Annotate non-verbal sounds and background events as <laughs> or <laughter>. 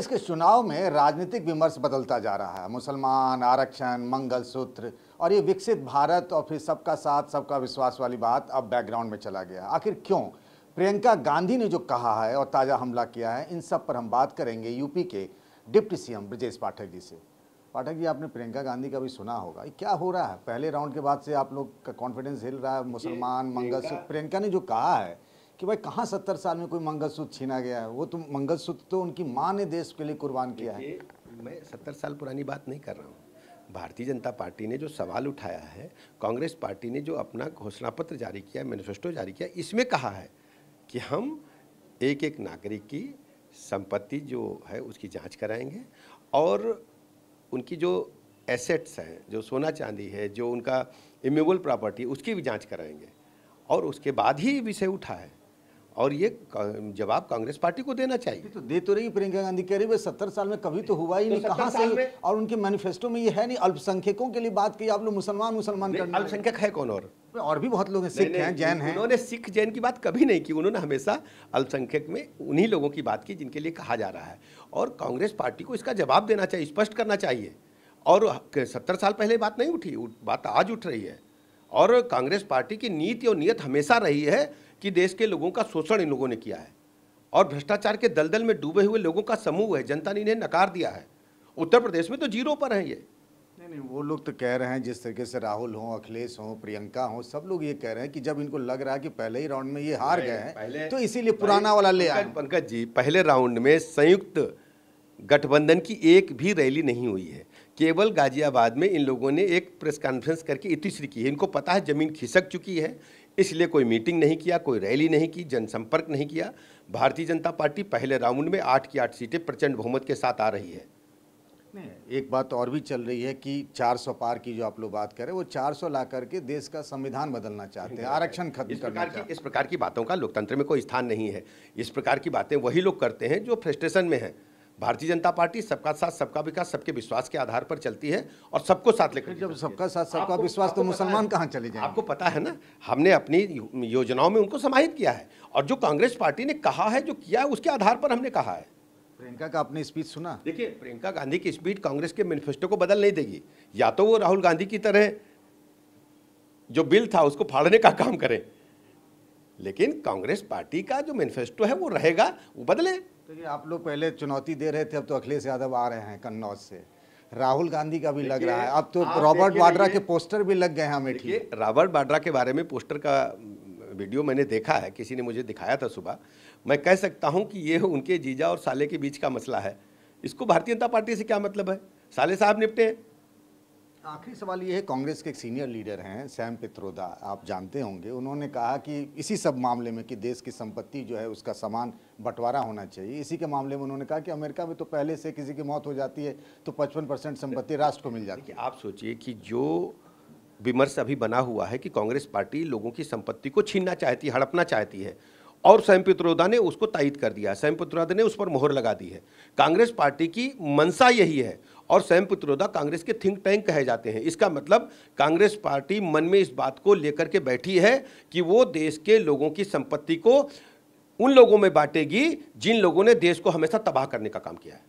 देश के चुनाव में राजनीतिक विमर्श बदलता जा रहा है मुसलमान आरक्षण मंगलसूत्र और ये विकसित भारत और फिर सबका साथ सबका विश्वास वाली बात अब बैकग्राउंड में चला गया आखिर क्यों प्रियंका गांधी ने जो कहा है और ताज़ा हमला किया है इन सब पर हम बात करेंगे यूपी के डिप्टी सीएम ब्रजेश पाठक जी से पाठक जी आपने प्रियंका गांधी का भी सुना होगा ये क्या हो रहा है पहले राउंड के बाद से आप लोग का कॉन्फिडेंस हिल रहा है मुसलमान मंगल प्रियंका ने जो कहा है कि भाई कहाँ सत्तर साल में कोई मंगलसूत्र छीना गया है वो तो मंगलसूत्र तो उनकी माँ ने देश के लिए कुर्बान किया है मैं सत्तर साल पुरानी बात नहीं कर रहा हूँ भारतीय जनता पार्टी ने जो सवाल उठाया है कांग्रेस पार्टी ने जो अपना घोषणा पत्र जारी किया मैनिफेस्टो जारी किया इसमें कहा है कि हम एक एक नागरिक की संपत्ति जो है उसकी जांच कराएंगे और उनकी जो एसेट्स हैं जो सोना चांदी है जो उनका इम्यूबल प्रॉपर्टी उसकी भी जांच कराएंगे और उसके बाद ही विषय उठा है और ये जवाब कांग्रेस पार्टी को देना चाहिए तो दे तो रही प्रियंका गांधी कह रही है सत्तर साल में कभी तो हुआ ही तो नहीं तो से और उनके मैनिफेस्टो में ये है नहीं अल्पसंख्यकों के लिए बात की आप लोग मुसलमान मुसलमान अल्पसंख्यक है कौन और और भी बहुत लोग हैं सिख हैं जैन हैं उन्होंने सिख जैन की बात कभी नहीं की उन्होंने हमेशा अल्पसंख्यक में उन्हीं लोगों की बात की जिनके लिए कहा जा रहा है और कांग्रेस पार्टी को इसका जवाब देना चाहिए स्पष्ट करना चाहिए और सत्तर साल पहले बात नहीं उठी बात आज उठ रही है और कांग्रेस पार्टी की नीति और नियत हमेशा रही है कि देश के लोगों का शोषण इन लोगों ने किया है और भ्रष्टाचार के दलदल में डूबे हुए लोगों का समूह है जनता ने इन्हें नकार दिया है उत्तर प्रदेश में तो जीरो पर है ये नहीं नहीं वो लोग तो कह रहे हैं जिस तरीके से राहुल हो अखिलेश हो प्रियंका हो सब लोग ये कह रहे हैं कि जब इनको लग रहा है कि पहले ही राउंड में ये हार गए हैं तो इसीलिए पुराना वाला ले आए पंकज जी पहले राउंड में संयुक्त गठबंधन की एक भी रैली नहीं हुई है केवल गाजियाबाद में इन लोगों ने एक प्रेस कॉन्फ्रेंस करके इतिश्री की है इनको पता है ज़मीन खिसक चुकी है इसलिए कोई मीटिंग नहीं किया कोई रैली नहीं की जनसंपर्क नहीं किया भारतीय जनता पार्टी पहले राउंड में आठ की आठ सीटें प्रचंड बहुमत के साथ आ रही है एक बात तो और भी चल रही है कि 400 पार की जो आप लोग बात करें वो 400 ला करके देश का संविधान बदलना चाहते हैं <laughs> आरक्षण खत्म इस प्रकार की इस प्रकार की बातों का लोकतंत्र में कोई स्थान नहीं है इस प्रकार की बातें वही लोग करते हैं जो फ्रस्ट्रेशन में हैं भारतीय जनता पार्टी सबका साथ सबका विकास सबके विश्वास के आधार पर चलती है और सबको साथ लेकर जब सबका साथ सबका विश्वास तो मुसलमान कहाँ चले जाए आपको पता है ना हमने अपनी योजनाओं में उनको समाहित किया है और जो कांग्रेस पार्टी ने कहा है जो किया है उसके आधार पर हमने कहा है प्रियंका का आपने स्पीच सुना देखिए प्रियंका गांधी की स्पीच कांग्रेस के मैनिफेस्टो को बदल नहीं देगी या तो वो राहुल गांधी की तरह जो बिल था उसको फाड़ने का काम करें लेकिन कांग्रेस पार्टी का जो मैनिफेस्टो है वो रहेगा वो बदले तो ये आप लोग पहले चुनौती दे रहे थे अब तो अखिलेश यादव आ रहे हैं कन्नौज से राहुल गांधी का भी लग रहा है अब तो रॉबर्ट वाड्रा के पोस्टर भी लग गए हैं है रॉबर्ट वाड्रा के बारे में पोस्टर का वीडियो मैंने देखा है किसी ने मुझे दिखाया था सुबह मैं कह सकता हूँ कि ये उनके जीजा और साले के बीच का मसला है इसको भारतीय जनता पार्टी से क्या मतलब है साले साहब निपटे आखिरी सवाल ये है कांग्रेस के एक सीनियर लीडर हैं सैम पित्रोदा आप जानते होंगे उन्होंने कहा कि इसी सब मामले में कि देश की संपत्ति जो है उसका समान बंटवारा होना चाहिए इसी के मामले में उन्होंने कहा कि अमेरिका में तो पहले से किसी की मौत हो जाती है तो पचपन परसेंट संपत्ति राष्ट्र को मिल जाती है आप सोचिए कि जो विमर्श अभी बना हुआ है कि कांग्रेस पार्टी लोगों की संपत्ति को छीनना चाहती है हड़पना चाहती है और सैमपित्रोदा ने उसको तायिद कर दिया है सैमपित्रोदा ने उस पर मोहर लगा दी है कांग्रेस पार्टी की मनसा यही है और स्वयं पित्रोदा कांग्रेस के थिंक टैंक कहे जाते हैं इसका मतलब कांग्रेस पार्टी मन में इस बात को लेकर के बैठी है कि वो देश के लोगों की संपत्ति को उन लोगों में बांटेगी जिन लोगों ने देश को हमेशा तबाह करने का काम किया है